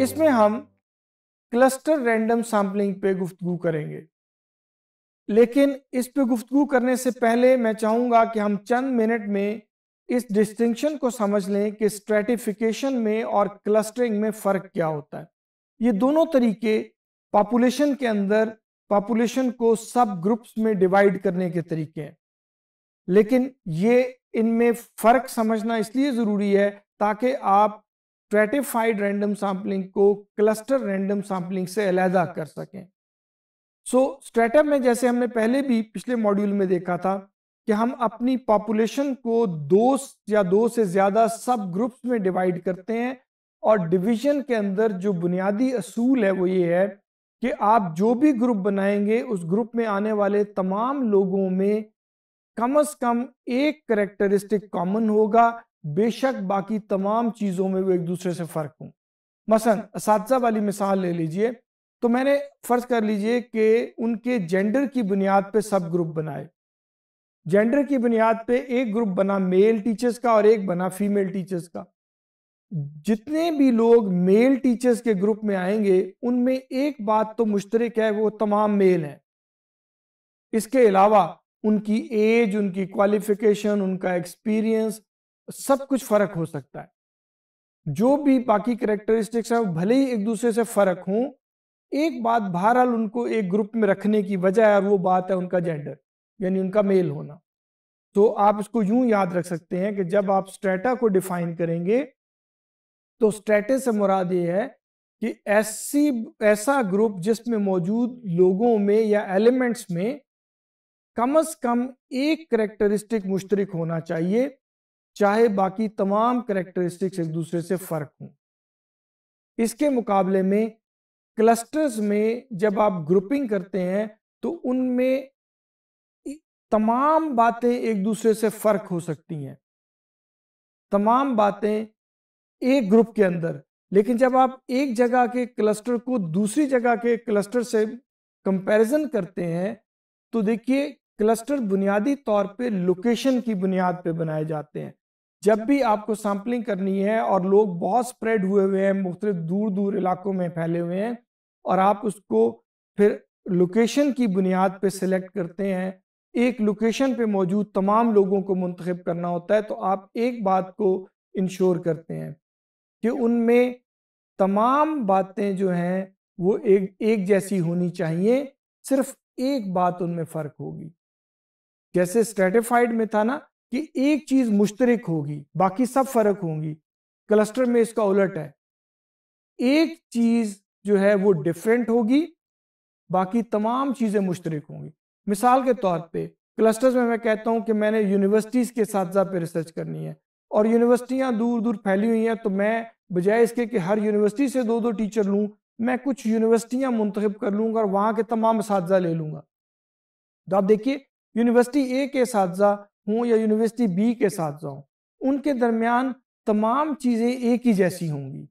इसमें हम cluster random sampling पे गुफ्तगु करेंगे लेकिन इस पे गुफ्तगु करने से पहले मैं चाहूँगा कि हम चंद मिनट में इस डिस्टिंक्शन को समझ लें कि स्ट्रेटिफिकेशन में और क्लस्टरिंग में फ़र्क क्या होता है ये दोनों तरीके पॉपुलेशन के अंदर पॉपुलेशन को सब ग्रुप्स में डिवाइड करने के तरीके हैं लेकिन ये इनमें फ़र्क समझना इसलिए ज़रूरी है ताकि आप स्ट्रेटिफाइड रैंडम सैम्पलिंग को क्लस्टर रैंडम सैम्पलिंग से अलहदा कर सकें सो so, स्ट्रेटअप में जैसे हमने पहले भी पिछले मॉड्यूल में देखा था कि हम अपनी पॉपुलेशन को दो या दो से ज़्यादा सब ग्रुप्स में डिवाइड करते हैं और डिवीजन के अंदर जो बुनियादी असूल है वो ये है कि आप जो भी ग्रुप बनाएंगे उस ग्रुप में आने वाले तमाम लोगों में कम अज कम एक करेक्टरिस्टिक कॉमन होगा बेशक बाकी तमाम चीज़ों में वो एक दूसरे से फ़र्क हूं मसन इस वाली मिसाल ले लीजिए तो मैंने फ़र्ज़ कर लीजिए कि उनके जेंडर की बुनियाद पे सब ग्रुप बनाए जेंडर की बुनियाद पे एक ग्रुप बना मेल टीचर्स का और एक बना फीमेल टीचर्स का जितने भी लोग मेल टीचर्स के ग्रुप में आएंगे उनमें एक बात तो मुश्तरक है वो तमाम मेल हैं इसके अलावा उनकी एज उनकी क्वालिफिकेशन उनका एक्सपीरियंस सब कुछ फर्क हो सकता है जो भी बाकी करेक्टरिस्टिक्स है भले ही एक दूसरे से फर्क हो एक बात बहरहाल उनको एक ग्रुप में रखने की वजह है और वो बात है उनका जेंडर यानी उनका मेल होना तो आप इसको यूं याद रख सकते हैं कि जब आप स्ट्रेटा को डिफाइन करेंगे तो स्ट्रेटे से मुराद ये है कि ऐसी ऐसा ग्रुप जिसमें मौजूद लोगों में या एलिमेंट्स में कम अज कम एक करेक्टरिस्टिक मुश्तरक होना चाहिए चाहे बाकी तमाम करेक्टरिस्टिक्स एक दूसरे से फर्क हों इसके मुकाबले में क्लस्टर्स में जब आप ग्रुपिंग करते हैं तो उनमें तमाम बातें एक दूसरे से फर्क हो सकती हैं तमाम बातें एक ग्रुप के अंदर लेकिन जब आप एक जगह के क्लस्टर को दूसरी जगह के क्लस्टर से कंपैरिजन करते हैं तो देखिए क्लस्टर बुनियादी तौर पे लोकेशन की बुनियाद पे बनाए जाते हैं जब भी आपको सैम्पलिंग करनी है और लोग बहुत स्प्रेड हुए हुए हैं मुख्तलि दूर दूर इलाकों में फैले हुए हैं और आप उसको फिर लोकेशन की बुनियाद पर सिलेक्ट करते हैं एक लोकेशन पे मौजूद तमाम लोगों को मंतखब करना होता है तो आप एक बात को इंश्योर करते हैं कि उनमें तमाम बातें जो हैं वो एक एक जैसी होनी चाहिए सिर्फ एक बात उनमें फ़र्क होगी जैसे स्ट्रेटिफाइड में था ना कि एक चीज मुश्तरक होगी बाकी सब फर्क होंगी क्लस्टर में इसका उलट है एक चीज जो है वो डिफरेंट होगी बाकी तमाम चीजें मुश्तरक होंगी मिसाल के तौर पे क्लस्टर्स में मैं कहता हूं कि मैंने यूनिवर्सिटीज़ के साथ पे रिसर्च करनी है और यूनिवर्सिटियां दूर दूर फैली हुई हैं तो मैं बजाय इसके कि हर यूनिवर्सिटी से दो दो टीचर लूँ मैं कुछ यूनिवर्सिटियां मुंतखब कर लूंगा और वहां के तमाम इस ले लूंगा तो आप देखिए यूनिवर्सिटी ए के साथ हूँ या यूनिवर्सिटी बी के साथ जाऊँ उनके दरमियान तमाम चीज़ें एक ही जैसी होंगी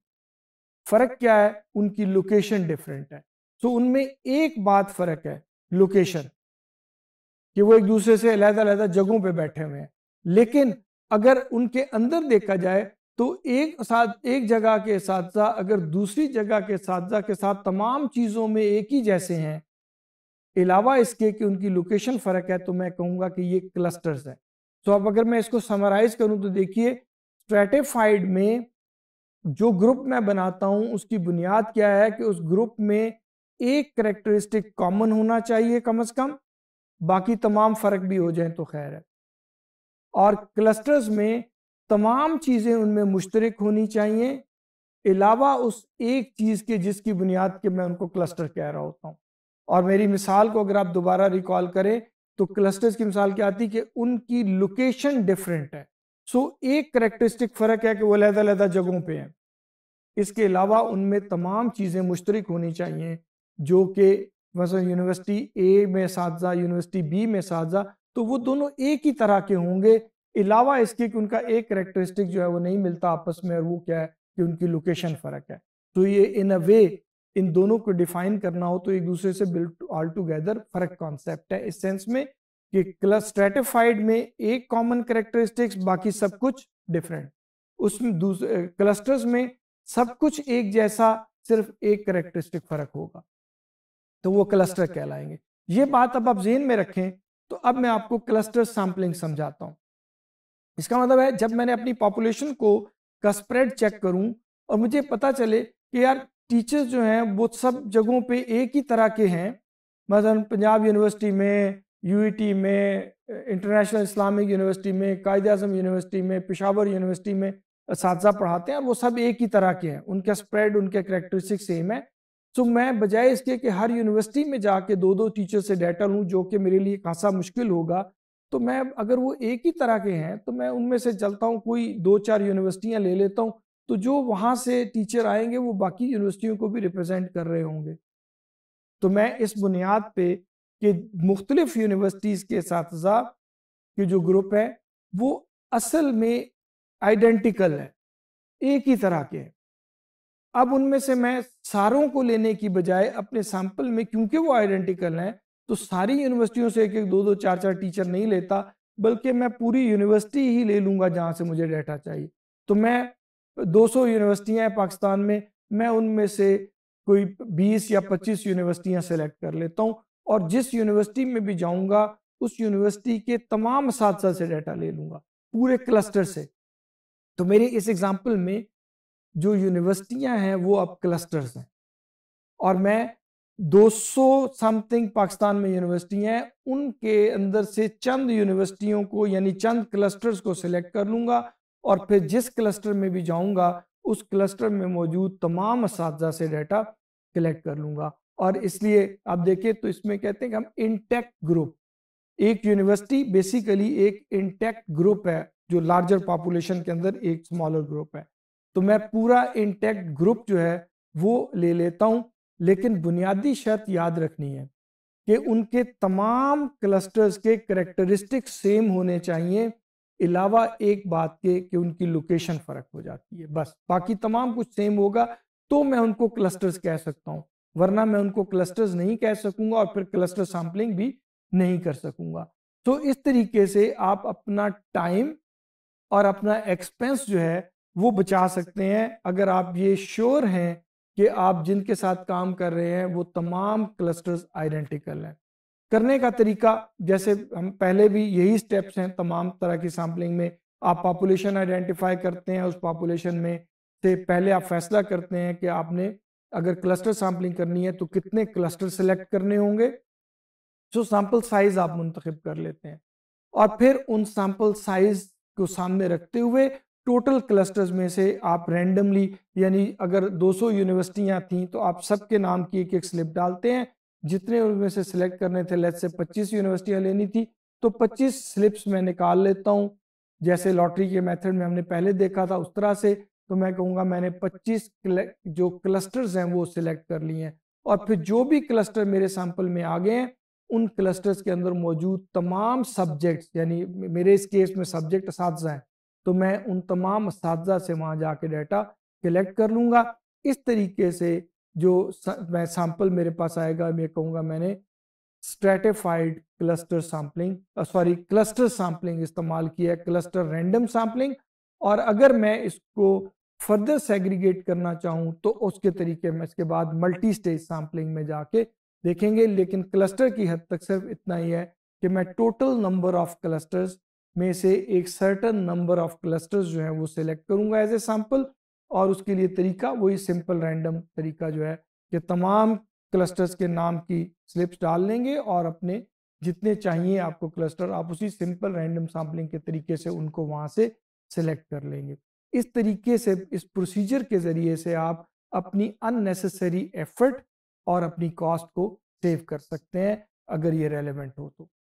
फ़र्क क्या है उनकी लोकेशन डिफरेंट है तो उनमें एक बात फ़र्क है लोकेशन कि वो एक दूसरे से अलहदा जगहों पे बैठे हुए हैं लेकिन अगर उनके अंदर देखा जाए तो एक साथ एक जगह के साथ अगर दूसरी जगह के साथ के साथ तमाम चीज़ों में एक ही जैसे हैं अलावा इसके कि उनकी लोकेशन फ़र्क है तो मैं कहूँगा कि ये क्लस्टर्स है तो अब अगर मैं इसको समराइज करूं तो देखिए स्ट्रेटिफाइड में जो ग्रुप मैं बनाता हूं उसकी बुनियाद क्या है कि उस ग्रुप में एक करेक्टरिस्टिक कॉमन होना चाहिए कम से कम बाकी तमाम फ़र्क भी हो जाए तो खैर है और क्लस्टर्स में तमाम चीज़ें उनमें मुश्तरक होनी चाहिए अलावा उस एक चीज़ के जिसकी बुनियाद के मैं उनको क्लस्टर कह रहा होता हूं और मेरी मिसाल को अगर आप दोबारा रिकॉल करें तो क्लस्टर्स तो की मिसाल क्या आती कि उनकी लोकेशन डिफरेंट है सो so, एक करेक्टरिस्टिक फ़र्क है कि वो लहदा अलहदा जगहों पे हैं इसके अलावा उनमें तमाम चीज़ें मुश्तरक होनी चाहिए जो कि मसलन यूनिवर्सिटी ए में साजा यूनिवर्सिटी बी में साजा तो वो दोनों एक ही तरह के होंगे अलावा इसके कि उनका एक करेक्टरिस्टिक जो है वो नहीं मिलता आपस में और वो क्या है कि उनकी लोकेशन फ़र्क है तो ये इन अ वे इन दोनों को डिफाइन करना हो तो एक दूसरे से बिल्ट ऑल टूगेदर फर्क कॉन्सेप्ट है इस सेंस में कि क्लास स्ट्रेटिफाइड में एक कॉमन करेक्टरिस्टिक्स बाकी सब कुछ डिफरेंट उसमें क्लस्टर्स में सब कुछ एक जैसा सिर्फ एक करेक्टरिस्टिक फर्क होगा तो वो क्लस्टर कहलाएंगे ये बात अब आप जेन में रखें तो अब मैं आपको क्लस्टर सैम्पलिंग समझाता हूं इसका मतलब है जब मैंने अपनी पॉपुलेशन को का स्प्रेड चेक करूं और मुझे पता चले कि यार टीचर्स जो हैं वो सब जगहों पे एक ही तरह के हैं मसलन पंजाब यूनिवर्सिटी में यूईटी में इंटरनेशनल इस्लामिक यूनिवर्सिटी में कायद अजम यूनिवर्सिटी में पिशावर यूनिवर्सिटी में इस पढ़ाते हैं और वो सब एक ही तरह के हैं उनका स्प्रेड उनके करेक्टरिस्टिक सेम है तो मैं बजाय इसके कि हर यूनिवर्सिटी में जाके दो दो टीचर से डाटा लूँ जो कि मेरे लिए खासा मुश्किल होगा तो मैं अगर वो एक ही तरह के हैं तो मैं उनमें से चलता हूँ कोई दो चार यूनिवर्सिटियाँ ले लेता हूँ तो जो वहाँ से टीचर आएंगे वो बाकी यूनिवर्सिटियों को भी रिप्रेजेंट कर रहे होंगे तो मैं इस बुनियाद पे कि मुख्तलिफ यूनिवर्सिटीज़ के साथ के जो ग्रुप हैं वो असल में आइडेंटिकल है एक ही तरह के हैं अब उनमें से मैं सारों को लेने की बजाय अपने सैंपल में क्योंकि वो आइडेंटिकल हैं तो सारी यूनिवर्सिटियों से एक एक दो दो चार चार टीचर नहीं लेता बल्कि मैं पूरी यूनिवर्सिटी ही ले लूँगा जहाँ से मुझे डाटा चाहिए तो मैं 200 यूनिवर्सिटियां हैं पाकिस्तान में मैं उनमें से कोई 20 या 25 यूनिवर्सिटियां सेलेक्ट कर लेता हूँ और जिस यूनिवर्सिटी में भी जाऊँगा उस यूनिवर्सिटी के तमाम साथ से डाटा ले लूँगा पूरे क्लस्टर से तो मेरे इस एग्जाम्पल में जो यूनिवर्सिटियां हैं वो अब क्लस्टर्स हैं और मैं 200 समथिंग पाकिस्तान में यूनिवर्सिटियां हैं उनके अंदर से चंद यूनिवर्सिटियों को यानी चंद क्लस्टर्स को सिलेक्ट कर लूंगा और फिर जिस क्लस्टर में भी जाऊंगा उस क्लस्टर में मौजूद तमाम इस से डाटा कलेक्ट कर लूंगा और इसलिए आप देखिए तो इसमें कहते हैं कि हम इंटेक्ट ग्रुप एक यूनिवर्सिटी बेसिकली एक इंटेक ग्रुप है जो लार्जर पॉपुलेशन के अंदर एक स्मॉलर ग्रुप है तो मैं पूरा इंटेक्ट ग्रुप जो है वो ले लेता हूँ लेकिन बुनियादी शर्त याद रखनी है कि उनके तमाम क्लस्टर्स के करेक्टरिस्टिक सेम होने चाहिए अलावा एक बात के कि उनकी लोकेशन फ़र्क हो जाती है बस बाकी तमाम कुछ सेम होगा तो मैं उनको क्लस्टर्स कह सकता हूँ वरना मैं उनको क्लस्टर्स नहीं कह सकूंगा और फिर क्लस्टर सैम्पलिंग भी नहीं कर सकूंगा तो इस तरीके से आप अपना टाइम और अपना एक्सपेंस जो है वो बचा सकते हैं अगर आप ये श्योर हैं कि आप जिनके साथ काम कर रहे हैं वो तमाम क्लस्टर्स आइडेंटिकल हैं करने का तरीका जैसे हम पहले भी यही स्टेप्स हैं तमाम तरह की सैम्पलिंग में आप पॉपुलेशन आइडेंटिफाई करते हैं उस पॉपुलेशन में से पहले आप फैसला करते हैं कि आपने अगर क्लस्टर सैम्पलिंग करनी है तो कितने क्लस्टर सेलेक्ट करने होंगे जो सैम्पल साइज आप मुंतखब कर लेते हैं और फिर उन सैम्पल साइज को सामने रखते हुए टोटल क्लस्टर्स में से आप रेंडमली यानी अगर 200 यूनिवर्सिटियां थीं तो आप सबके नाम की एक एक स्लिप डालते हैं जितने उनमें से सिलेक्ट करने थे लेट से 25 यूनिवर्सिटियां लेनी थी तो 25 स्लिप्स मैं निकाल लेता हूँ जैसे लॉटरी के मेथड में हमने पहले देखा था उस तरह से तो मैं कहूँगा मैंने 25 जो क्लस्टर्स हैं वो सिलेक्ट कर लिए हैं और फिर जो भी क्लस्टर मेरे सैंपल में आ गए हैं उन क्लस्टर्स के अंदर मौजूद तमाम सब्जेक्ट यानी मेरे इस केस में सब्जेक्ट इस हैं तो मैं उन तमाम इस से वहाँ जाके डाटा कलेक्ट कर लूँगा इस तरीके से जो मैं सैंपल मेरे पास आएगा मैं कहूँगा मैंने stratified cluster sampling sorry cluster sampling इस्तेमाल किया है क्लस्टर रैंडम सैम्पलिंग और अगर मैं इसको फर्दर सेग्रीगेट करना चाहूँ तो उसके तरीके में इसके बाद मल्टी स्टेज सैम्पलिंग में जाके देखेंगे लेकिन क्लस्टर की हद तक सिर्फ इतना ही है कि मैं टोटल नंबर ऑफ क्लस्टर्स में से एक सर्टन नंबर ऑफ क्लस्टर्स जो है वो सिलेक्ट करूंगा एज ए सैम्पल और उसके लिए तरीका वही सिंपल रैंडम तरीका जो है कि तमाम क्लस्टर्स के नाम की स्लिप्स डाल लेंगे और अपने जितने चाहिए आपको क्लस्टर आप उसी सिंपल रैंडम सैम्पलिंग के तरीके से उनको वहाँ से सिलेक्ट कर लेंगे इस तरीके से इस प्रोसीजर के ज़रिए से आप अपनी अननेसेसरी एफर्ट और अपनी कॉस्ट को सेव कर सकते हैं अगर ये रेलिवेंट हो तो